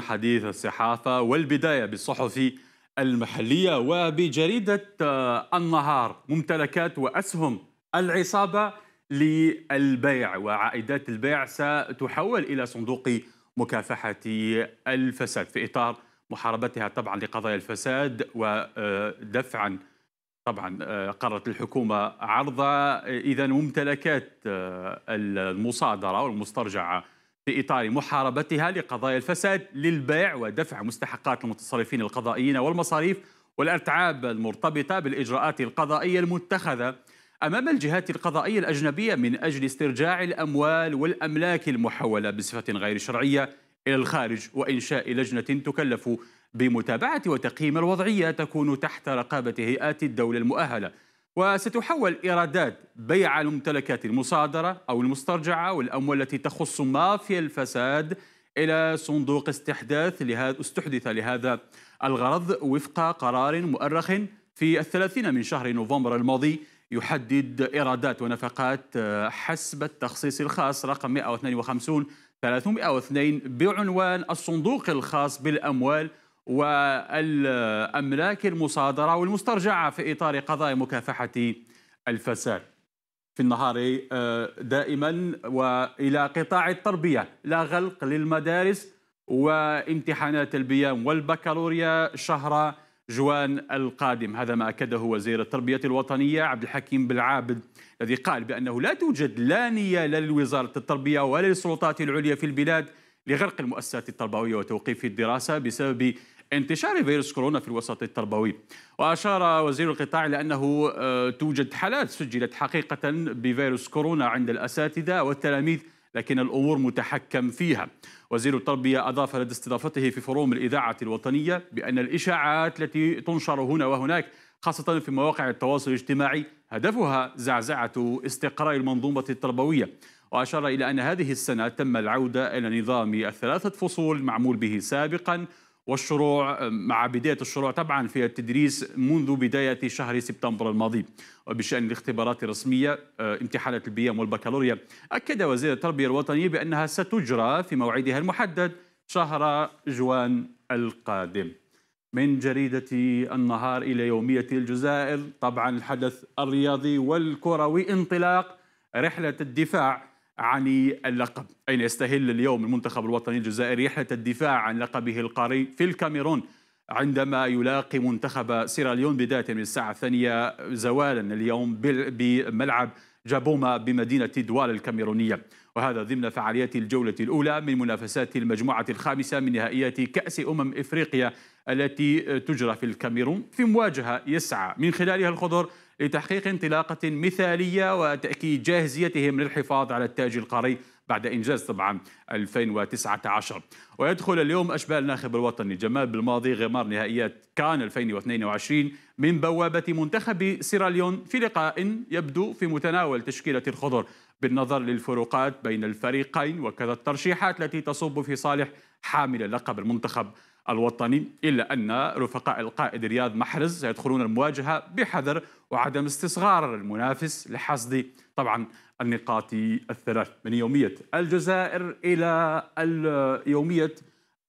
حديث الصحافة والبداية بالصحف المحلية وبجريدة آه، النهار ممتلكات وأسهم العصابة للبيع وعائدات البيع ستحول إلى صندوق مكافحة الفساد في إطار محاربتها طبعا لقضايا الفساد ودفعا آه، طبعا آه، قررت الحكومة عرض إذا ممتلكات المصادرة والمسترجعة في إطار محاربتها لقضايا الفساد للبيع ودفع مستحقات المتصرفين القضائيين والمصاريف والأتعاب المرتبطة بالإجراءات القضائية المتخذة أمام الجهات القضائية الأجنبية من أجل استرجاع الأموال والأملاك المحولة بصفة غير شرعية إلى الخارج وإنشاء لجنة تكلف بمتابعة وتقييم الوضعية تكون تحت رقابة هيئات الدولة المؤهلة وستحول إيرادات بيع الممتلكات المصادرة أو المسترجعة والأموال التي تخص مافيا الفساد إلى صندوق استحداث لهذا استحدث لهذا الغرض وفق قرار مؤرخ في الثلاثين من شهر نوفمبر الماضي يحدد إيرادات ونفقات آه، حسب التخصيص الخاص رقم 152 302 بعنوان الصندوق الخاص بالأموال والأملاك المصادرة والمسترجعة في إطار قضايا مكافحة الفساد في النهار آه، دائما وإلى قطاع التربية لا غلق للمدارس وامتحانات البيام والبكالوريا شهر جوان القادم هذا ما أكده وزير التربية الوطنية عبد الحكيم بالعابد الذي قال بأنه لا توجد لا نية لا لوزارة التربية ولا للسلطات العليا في البلاد لغرق المؤسسات التربوية وتوقيف الدراسة بسبب انتشار فيروس كورونا في الوسط التربوي وأشار وزير القطاع لأنه آه، توجد حالات سجلت حقيقة بفيروس كورونا عند الأساتذة والتلاميذ لكن الأمور متحكم فيها وزير التربية أضاف لدى استضافته في فروم الإذاعة الوطنية بأن الإشاعات التي تنشر هنا وهناك خاصة في مواقع التواصل الاجتماعي هدفها زعزعة استقرار المنظومة التربوية وأشار إلى أن هذه السنة تم العودة إلى نظام الثلاثة فصول معمول به سابقا والشروع مع بداية الشروع طبعا في التدريس منذ بداية شهر سبتمبر الماضي وبشأن الاختبارات الرسمية آه، امتحانات البيام والبكالوريا أكد وزير التربية الوطنية بأنها ستجرى في موعدها المحدد شهر جوان القادم من جريدة النهار إلى يومية الجزائر طبعا الحدث الرياضي والكروي انطلاق رحلة الدفاع عن اللقب أين يستهل اليوم المنتخب الوطني الجزائري رحلة الدفاع عن لقبه القاري في الكاميرون عندما يلاقي منتخب سيراليون بداية من الساعة الثانية زوالا اليوم بملعب جابوما بمدينة دوال الكاميرونية وهذا ضمن فعاليات الجولة الأولى من منافسات المجموعة الخامسة من نهائيات كأس أمم إفريقيا التي تجرى في الكاميرون في مواجهة يسعى من خلالها الخضر لتحقيق انطلاقة مثالية وتأكيد جاهزيتهم للحفاظ على التاج القاري بعد إنجاز طبعا 2019 ويدخل اليوم أشبال الناخب الوطني جمال بالماضي غمار نهائيات كان 2022 من بوابة منتخب سيراليون في لقاء يبدو في متناول تشكيلة الخضر بالنظر للفروقات بين الفريقين وكذا الترشيحات التي تصب في صالح حامل لقب المنتخب الوطني إلا أن رفقاء القائد رياض محرز سيدخلون المواجهة بحذر وعدم استصغار المنافس لحصد طبعا النقاط الثلاث من يومية الجزائر إلى يومية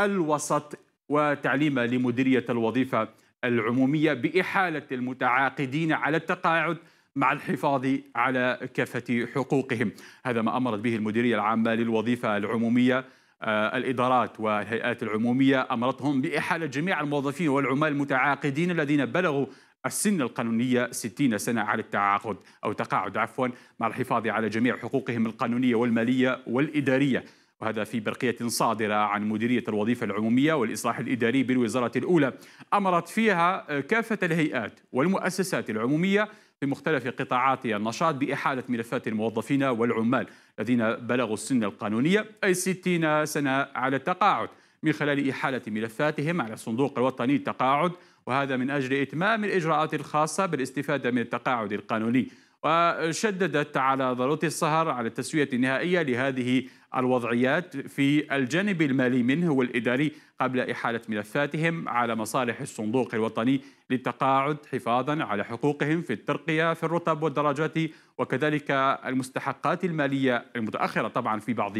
الوسط وتعليم لمديرية الوظيفة العمومية بإحالة المتعاقدين على التقاعد مع الحفاظ على كافة حقوقهم هذا ما أمرت به المديرية العامة للوظيفة العمومية آه، الإدارات والهيئات العمومية أمرتهم بإحالة جميع الموظفين والعمال المتعاقدين الذين بلغوا السن القانونية 60 سنة على التعاقد أو تقاعد عفوا مع الحفاظ على جميع حقوقهم القانونية والمالية والإدارية وهذا في برقية صادرة عن مديرية الوظيفة العمومية والإصلاح الإداري بالوزارة الأولى أمرت فيها آه، كافة الهيئات والمؤسسات العمومية في مختلف قطاعات النشاط بإحالة ملفات الموظفين والعمال الذين بلغوا السن القانونية أي 60 سنة على التقاعد من خلال إحالة ملفاتهم على الصندوق الوطني للتقاعد وهذا من أجل إتمام الإجراءات الخاصة بالاستفادة من التقاعد القانوني وشددت على ضرورة السهر على التسوية النهائية لهذه الوضعيات في الجانب المالي منه والإداري قبل إحالة ملفاتهم على مصالح الصندوق الوطني للتقاعد حفاظا على حقوقهم في الترقية في الرتب والدرجات وكذلك المستحقات المالية المتأخرة طبعا في بعض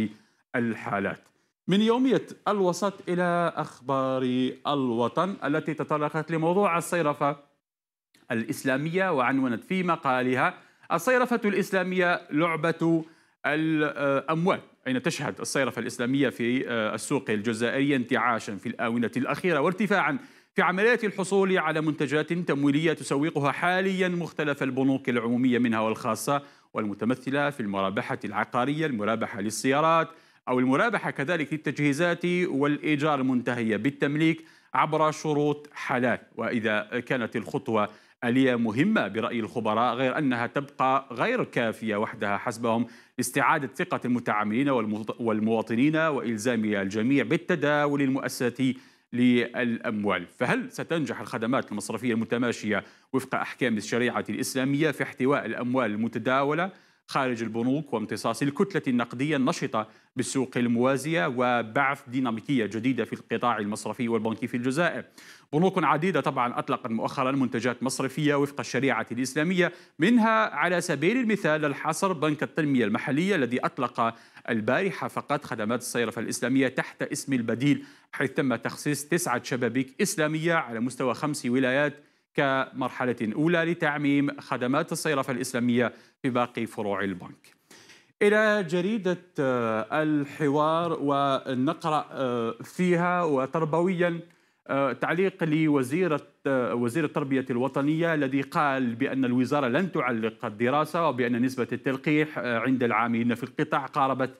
الحالات من يومية الوسط إلى أخبار الوطن التي تطرقت لموضوع الصيرفة الإسلامية وعنونت في مقالها الصيرفة الإسلامية لعبة الأموال أين تشهد الصيرفة الإسلامية في آه، السوق الجزائري انتعاشا في الآونة الأخيرة وارتفاعا في عمليات الحصول على منتجات تمويلية تسوقها حاليا مختلف البنوك العمومية منها والخاصة والمتمثلة في المرابحة العقارية المرابحة للسيارات أو المرابحة كذلك للتجهيزات والإيجار المنتهية بالتمليك عبر شروط حلال وإذا كانت الخطوة آلية مهمة برأي الخبراء غير أنها تبقى غير كافية وحدها حسبهم لاستعادة ثقة المتعاملين والمواطنين وإلزام الجميع بالتداول المؤسسي للأموال فهل ستنجح الخدمات المصرفية المتماشية وفق أحكام الشريعة الإسلامية في احتواء الأموال المتداولة خارج البنوك وامتصاص الكتلة النقدية النشطة بالسوق الموازية وبعث ديناميكية جديدة في القطاع المصرفي والبنكي في الجزائر بنوك عديدة طبعا أطلقت مؤخرا منتجات مصرفية وفق الشريعة الإسلامية منها على سبيل المثال الحصر بنك التنمية المحلية الذي أطلق البارحة فقط خدمات الصيرفة الإسلامية تحت اسم البديل حيث تم تخصيص تسعة شبابيك إسلامية على مستوى خمس ولايات كمرحلة أولى لتعميم خدمات الصيرفة الإسلامية في باقي فروع البنك إلى جريدة آه، الحوار ونقرأ آه، فيها وتربويا آه، تعليق لوزيرة وزير التربية الوطنية الذي قال بأن الوزارة لن تعلق الدراسة وبأن نسبة التلقيح عند العاملين في القطاع قاربت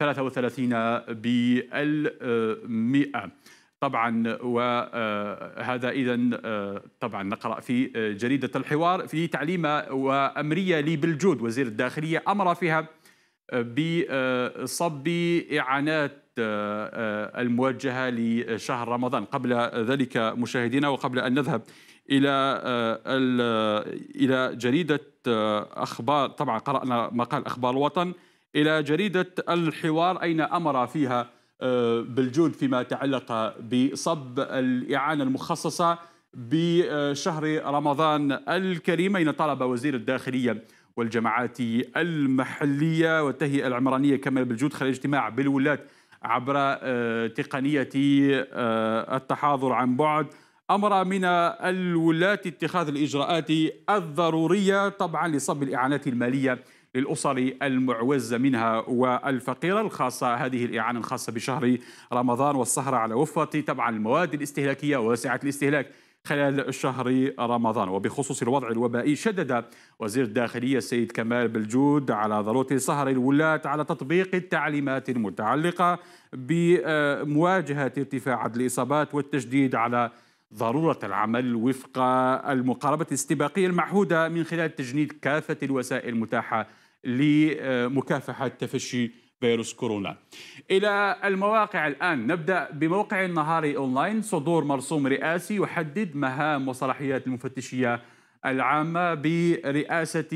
33 بالمئة طبعا وهذا آه، اذا آه، طبعا نقرا في آه، جريده الحوار في تعليمه وامريه لبلجود وزير الداخليه امر فيها بصب اعانات الموجهه لشهر رمضان قبل ذلك مشاهدينا وقبل ان نذهب الى الى جريده اخبار طبعا قرانا مقال اخبار الوطن الى جريده الحوار اين امر فيها آه، بالجود فيما يتعلق بصب الإعانة المخصصة بشهر رمضان الكريم أين طلب وزير الداخلية والجماعات المحلية والتهيئة العمرانية كمال بالجود خلال اجتماع بالولاة عبر آه، تقنية آه، التحاضر عن بعد أمر من الولاة اتخاذ الإجراءات الضرورية طبعا لصب الإعانات المالية للأسر المعوزة منها والفقيرة الخاصة هذه الإعانة الخاصة بشهر رمضان والسهرة على وفرة طبعا المواد الاستهلاكية وسعة الاستهلاك خلال شهر رمضان وبخصوص الوضع الوبائي شدد وزير الداخلية السيد كمال بلجود على ضرورة سهر الولاة على تطبيق التعليمات المتعلقة بمواجهة ارتفاع عدد الإصابات والتشديد على ضرورة العمل وفق المقاربة الاستباقية المعهودة من خلال تجنيد كافة الوسائل المتاحة لمكافحة تفشي فيروس كورونا إلى المواقع الآن نبدأ بموقع النهاري أونلاين صدور مرسوم رئاسي يحدد مهام وصلاحيات المفتشية العامة برئاسة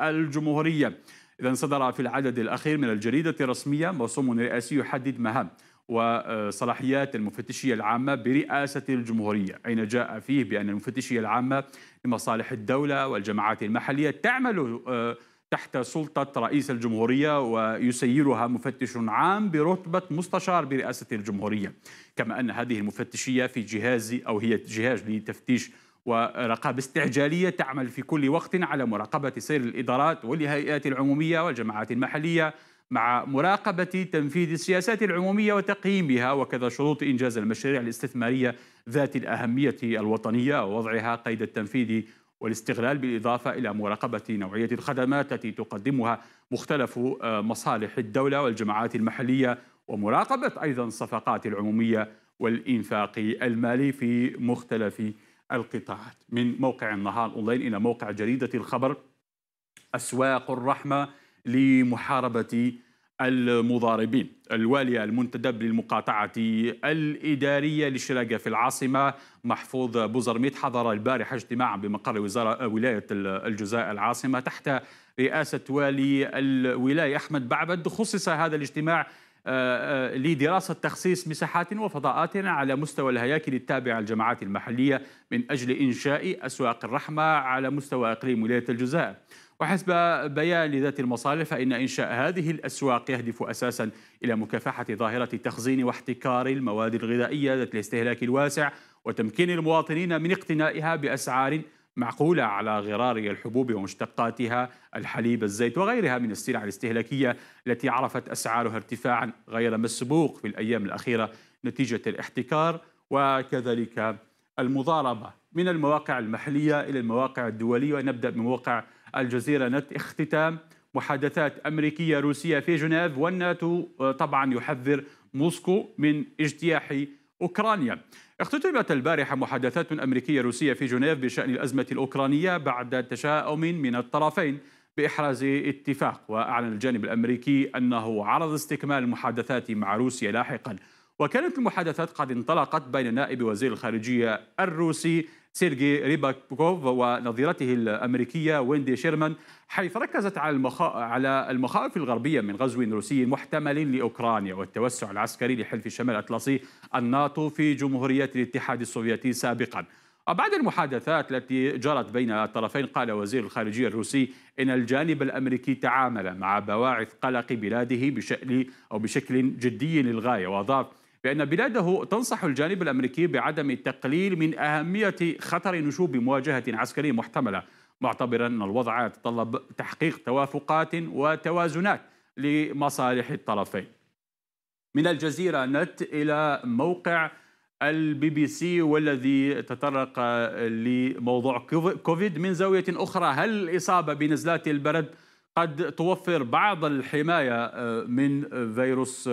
الجمهورية إذا صدر في العدد الأخير من الجريدة الرسمية مرسوم رئاسي يحدد مهام وصلاحيات المفتشية العامة برئاسة الجمهورية أين جاء فيه بأن المفتشية العامة لمصالح الدولة والجماعات المحلية تعمل آه، تحت سلطة رئيس الجمهورية ويسيرها مفتش عام برتبة مستشار برئاسة الجمهورية كما أن هذه المفتشية في جهاز أو هي جهاز لتفتيش ورقابة استعجالية تعمل في كل وقت على مراقبة سير الإدارات والهيئات العمومية والجماعات المحلية مع مراقبة تنفيذ السياسات العمومية وتقييمها وكذا شروط إنجاز المشاريع الاستثمارية ذات الأهمية الوطنية ووضعها قيد التنفيذ والاستغلال بالإضافة إلى مراقبة نوعية الخدمات التي تقدمها مختلف آه، مصالح الدولة والجماعات المحلية ومراقبة أيضا الصفقات العمومية والإنفاق المالي في مختلف القطاعات من موقع النهار أونلاين إلى موقع جريدة الخبر أسواق الرحمة لمحاربة المضاربين الوالي المنتدب للمقاطعة الإدارية للشراقة في العاصمة محفوظ بوزرميت حضر البارحة اجتماعا بمقر وزارة ولاية الجزائر العاصمة تحت رئاسة والي الولاية أحمد بعبد خصص هذا الاجتماع آه، آه، لدراسة تخصيص مساحات وفضاءات على مستوى الهياكل التابعة للجماعات المحلية من أجل إنشاء أسواق الرحمة على مستوى إقليم ولاية الجزائر وحسب بيان لذات المصالح فإن إنشاء هذه الأسواق يهدف أساسا إلى مكافحة ظاهرة تخزين واحتكار المواد الغذائية ذات الاستهلاك الواسع وتمكين المواطنين من اقتنائها بأسعار معقولة على غرار الحبوب ومشتقاتها الحليب الزيت وغيرها من السلع الاستهلاكية التي عرفت أسعارها ارتفاعا غير مسبوق في الأيام الأخيرة نتيجة الاحتكار وكذلك المضاربة من المواقع المحلية إلى المواقع الدولية ونبدأ بموقع الجزيرة نت اختتام محادثات أمريكية روسية في جنيف والناتو آه، طبعا يحذر موسكو من اجتياح أوكرانيا اختتمت البارحة محادثات أمريكية روسية في جنيف بشأن الأزمة الأوكرانية بعد تشاؤم من الطرفين بإحراز اتفاق وأعلن الجانب الأمريكي أنه عرض استكمال المحادثات مع روسيا لاحقا وكانت المحادثات قد انطلقت بين نائب وزير الخارجية الروسي سيرجي ريباكوف ونظيرته الأمريكية ويندي شيرمان حيث ركزت على على المخاوف الغربية من غزو روسي محتمل لأوكرانيا والتوسع العسكري لحلف الشمال الأطلسي الناتو في جمهورية الاتحاد السوفيتي سابقاً وبعد المحادثات التي جرت بين الطرفين قال وزير الخارجية الروسي إن الجانب الأمريكي تعامل مع بواعث قلق بلاده بشأن أو بشكل جدي للغاية وأضاف بأن بلاده تنصح الجانب الأمريكي بعدم التقليل من أهمية خطر نشوب مواجهة عسكرية محتملة معتبرا أن الوضع يتطلب تحقيق توافقات وتوازنات لمصالح الطرفين من الجزيرة نت إلى موقع البي بي سي والذي تطرق لموضوع كوفيد من زاوية أخرى هل الإصابة بنزلات البرد قد توفر بعض الحماية من فيروس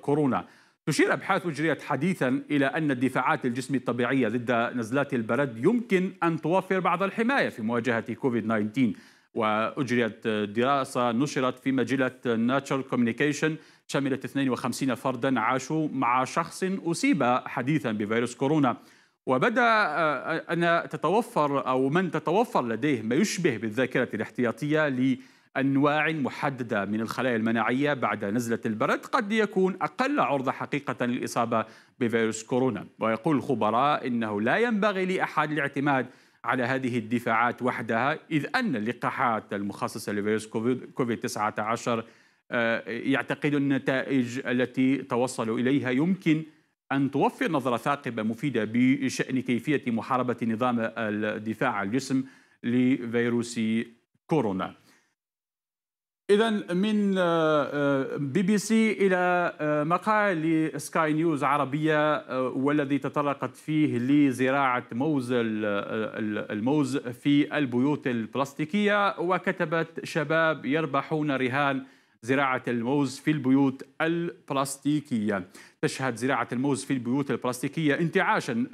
كورونا تشير أبحاث أجريت حديثا إلى أن الدفاعات الجسم الطبيعية ضد نزلات البرد يمكن أن توفر بعض الحماية في مواجهة كوفيد 19 وأجريت دراسة نشرت في مجلة ناتشر كوميونيكيشن شملت 52 فردا عاشوا مع شخص أصيب حديثا بفيروس كورونا وبدا آه، ان تتوفر او من تتوفر لديه ما يشبه بالذاكره الاحتياطيه أنواع محددة من الخلايا المناعية بعد نزلة البرد قد يكون أقل عرضة حقيقة للإصابة بفيروس كورونا ويقول الخبراء أنه لا ينبغي لأحد الاعتماد على هذه الدفاعات وحدها إذ أن اللقاحات المخصصة لفيروس كوفيد-19 آه، يعتقد النتائج التي توصلوا إليها يمكن أن توفر نظرة ثاقبة مفيدة بشأن كيفية محاربة نظام الدفاع الجسم لفيروس كورونا اذا من آه، آه، بي بي سي الى آه، مقال لسكاي نيوز عربيه والذي تطرقت فيه لزراعه موز الموز في البيوت البلاستيكيه وكتبت شباب يربحون رهان زراعه الموز في البيوت البلاستيكيه تشهد زراعه الموز في البيوت البلاستيكيه انتعاشا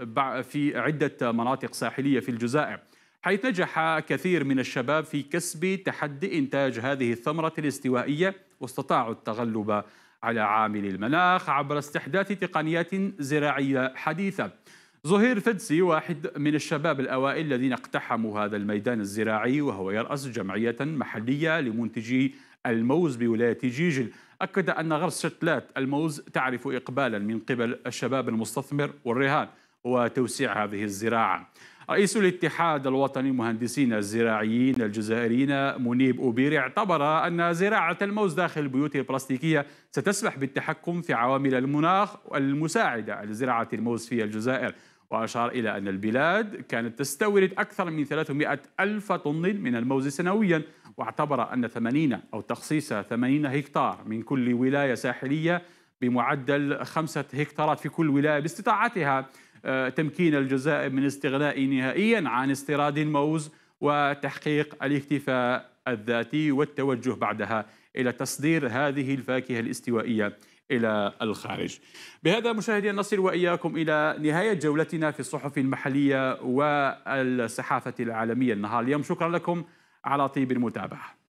في عده مناطق ساحليه في الجزائر حيث نجح كثير من الشباب في كسب تحدي إنتاج هذه الثمرة الاستوائية واستطاعوا التغلب على عامل المناخ عبر استحداث تقنيات زراعية حديثة زهير فدسي واحد من الشباب الأوائل الذين اقتحموا هذا الميدان الزراعي وهو يرأس جمعية محلية لمنتجي الموز بولاية جيجل أكد أن غرس شتلات الموز تعرف إقبالا من قبل الشباب المستثمر والرهان وتوسيع هذه الزراعة رئيس الاتحاد الوطني مهندسين الزراعيين الجزائريين منيب أوبيري اعتبر أن زراعة الموز داخل البيوت البلاستيكية ستسمح بالتحكم في عوامل المناخ المساعدة لزراعة الموز في الجزائر وأشار إلى أن البلاد كانت تستورد أكثر من 300 ألف طن من الموز سنويا واعتبر أن 80 أو تخصيص 80 هكتار من كل ولاية ساحلية بمعدل خمسة هكتارات في كل ولاية باستطاعتها آه، تمكين الجزائر من استغناء نهائيا عن استيراد الموز وتحقيق الاكتفاء الذاتي والتوجه بعدها الى تصدير هذه الفاكهه الاستوائيه الى الخارج. بهذا مشاهدينا نصل واياكم الى نهايه جولتنا في الصحف المحليه والصحافه العالميه النهار اليوم شكرا لكم على طيب المتابعه.